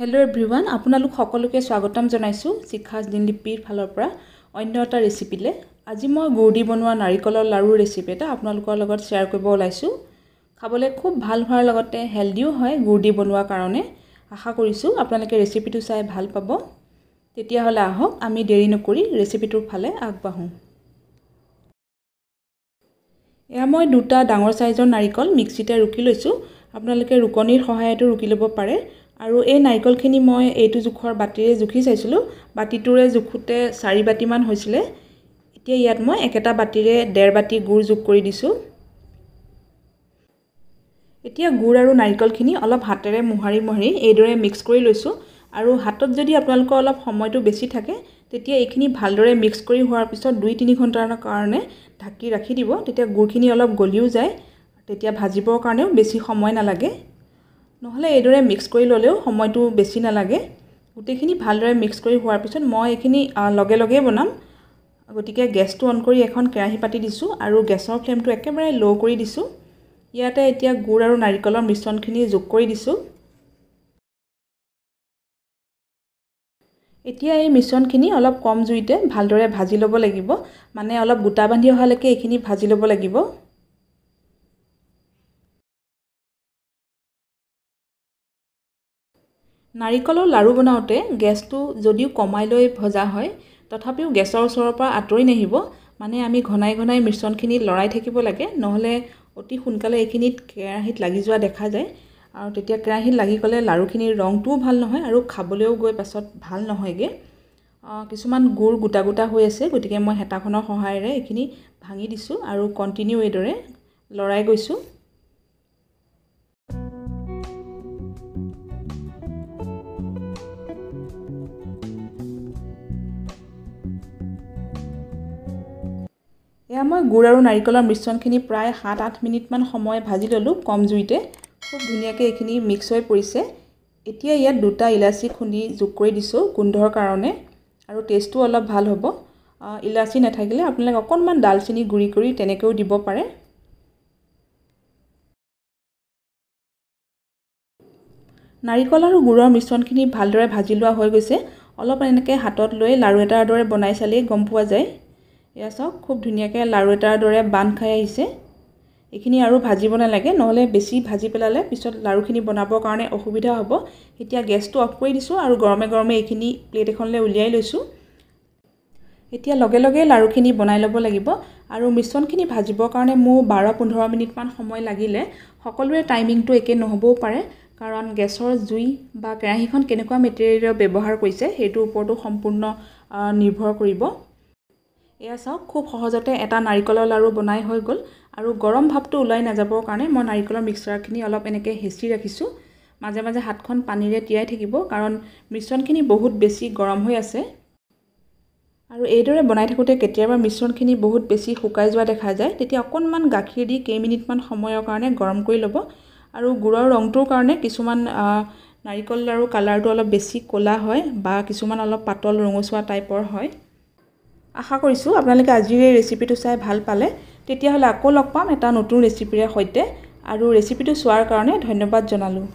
hello' everyone আপোনালোক সকলোকে স্বাগতম জনাইছোঁ শিখাজ দিনলিপিৰ ফালৰ পৰা অন্য এটা ৰেচিপিলৈ আজি মই গুৰ বনোৱা নাৰিকলৰ লাড়ুৰ ৰেচিপি এটা আপোনালোকৰ লগত শ্বেয়াৰ কৰিব ওলাইছোঁ খাবলৈ খুব ভাল হোৱাৰ লগতে হেল্ডিও হয় গুৰ বনোৱাৰ কাৰণে আশা কৰিছোঁ আপোনালোকে ৰেচিপিটো চাই ভাল পাব তেতিয়াহ'লে আহক আমি দেৰি নকৰি ৰেচিপিটোৰ ফালে আগবাঢ়োঁ এয়া মই দুটা ডাঙৰ চাইজৰ নাৰিকল মিক্সিতে ৰুকি লৈছোঁ আপোনালোকে ৰুকনিৰ সহায়তো ৰুকি ল'ব পাৰে আৰু এই নাৰিকলখিনি মই এইটো জোখৰ বাতিৰে জুখি চাইছিলোঁ বাতিটোৰে জোখোতে চাৰি বাতিমান হৈছিলে এতিয়া ইয়াত মই একেটা বাতিৰে ডেৰ বাতি গুড় যোগ কৰি দিছোঁ এতিয়া গুড় আৰু নাৰিকলখিনি অলপ হাতেৰে মোহাৰি মোহাৰি এইদৰে মিক্স কৰি লৈছোঁ আৰু হাতত যদি আপোনালোকৰ অলপ সময়টো বেছি থাকে তেতিয়া এইখিনি ভালদৰে মিক্স কৰি হোৱাৰ পিছত দুই তিনি ঘণ্টাৰ কাৰণে ঢাকি ৰাখি দিব তেতিয়া গুড়খিনি অলপ গলিও যায় তেতিয়া ভাজিবৰ কাৰণেও বেছি সময় নালাগে নহ'লে এইদৰে মিক্স কৰি ল'লেও সময়টো বেছি নালাগে গোটেইখিনি ভালদৰে মিক্স কৰি হোৱাৰ পিছত মই এইখিনি লগে লগেই বনাম গতিকে গেছটো অন কৰি এখন কেৰাহী পাতি দিছোঁ আৰু গেছৰ ফ্লেমটো একেবাৰে ল' কৰি দিছোঁ ইয়াতে এতিয়া গুড় আৰু নাৰিকলৰ মিশ্ৰণখিনি যোগ কৰি দিছোঁ এতিয়া এই মিশ্ৰণখিনি অলপ কম জুইতে ভালদৰে ভাজি ল'ব লাগিব মানে অলপ গোটা বান্ধি অহালৈকে এইখিনি ভাজি ল'ব লাগিব নাৰিকলৰ লাড়ু বনাওঁতে গেছটো যদিও কমাই লৈ ভজা হয় তথাপিও গেছৰ ওচৰৰ পৰা আঁতৰি নাহিব মানে আমি ঘনাই ঘনাই মিশ্ৰণখিনি লৰাই থাকিব লাগে নহ'লে অতি সোনকালে এইখিনিত কেৰাহীত লাগি যোৱা দেখা যায় আৰু তেতিয়া কেৰাহীত লাগি গ'লে লাড়ুখিনিৰ ৰংটোও ভাল নহয় আৰু খাবলৈও গৈ পাছত ভাল নহয়গৈ কিছুমান গুৰ গোটা গোটা হৈ আছে গতিকে মই হেতাখনৰ সহায়েৰে এইখিনি ভাঙি দিছোঁ আৰু কণ্টিনিউ এইদৰে লৰাই গৈছোঁ এতিয়া মই গুড় আৰু নাৰিকলৰ মিশ্ৰণখিনি প্ৰায় সাত আঠ মিনিটমান সময় ভাজি ল'লোঁ কম জুইতে খুব ধুনীয়াকৈ এইখিনি মিক্স হৈ পৰিছে এতিয়া ইয়াত দুটা ইলাচি খুন্দি যোগ কৰি দিছোঁ গোন্ধৰ কাৰণে আৰু টেষ্টো অলপ ভাল হ'ব ইলাচি নাথাকিলে আপোনালোকে অকণমান ডালচেনি গুড়ি কৰি তেনেকৈও দিব পাৰে নাৰিকল আৰু গুড়ৰ মিশ্ৰণখিনি ভালদৰে ভাজি লোৱা হৈ গৈছে অলপ এনেকৈ হাতত লৈ লাড়ু এটাৰ দৰে বনাই চালেই গম পোৱা যায় এয়া চাওক খুব ধুনীয়াকৈ লাৰু এটাৰ দৰে বান্ধ খাই আহিছে এইখিনি আৰু ভাজিব নালাগে নহ'লে বেছি ভাজি পেলালে পিছত লাৰুখিনি বনাবৰ কাৰণে অসুবিধা হ'ব এতিয়া গেছটো অফ কৰি দিছোঁ আৰু গৰমে গৰমে এইখিনি প্লেট এখনলৈ উলিয়াই লৈছোঁ এতিয়া লগে লগে লাৰুখিনি বনাই ল'ব লাগিব আৰু মিশ্ৰণখিনি ভাজিবৰ কাৰণে মোৰ বাৰ পোন্ধৰ মিনিটমান সময় লাগিলে সকলোৰে টাইমিংটো একে নহ'বও পাৰে কাৰণ গেছৰ জুই বা কেৰাহীখন কেনেকুৱা মেটেৰিয়েলৰ ব্যৱহাৰ কৰিছে সেইটোৰ ওপৰতো সম্পূৰ্ণ নিৰ্ভৰ কৰিব এয়া চাওক খুব সহজতে এটা নাৰিকলৰ লাড়ু বনাই হৈ গ'ল আৰু গৰম ভাৱটো ওলাই নাযাবৰ কাৰণে মই নাৰিকলৰ মিক্সাৰখিনি অলপ এনেকৈ হেঁচি ৰাখিছোঁ মাজে মাজে হাতখন পানীৰে তিয়াই থাকিব কাৰণ মিশ্ৰণখিনি বহুত বেছি গৰম হৈ আছে আৰু এইদৰে বনাই থাকোঁতে কেতিয়াবা মিশ্ৰণখিনি বহুত বেছি শুকাই যোৱা দেখা যায় তেতিয়া অকণমান গাখীৰ দি কেইমিনিটমান সময়ৰ কাৰণে গৰম কৰি ল'ব আৰু গুড়ৰ ৰংটোৰ কাৰণে কিছুমান নাৰিকল লাড়ু কালাৰটো অলপ বেছি ক'লা হয় বা কিছুমান অলপ পাতল ৰঙচুৱা টাইপৰ হয় আশা কৰিছোঁ আপোনালোকে আজিৰ এই ৰেচিপিটো চাই ভাল পালে তেতিয়াহ'লে আকৌ লগ পাম এটা নতুন ৰেচিপিৰে সৈতে আৰু ৰেচিপিটো চোৱাৰ কাৰণে ধন্যবাদ জনালোঁ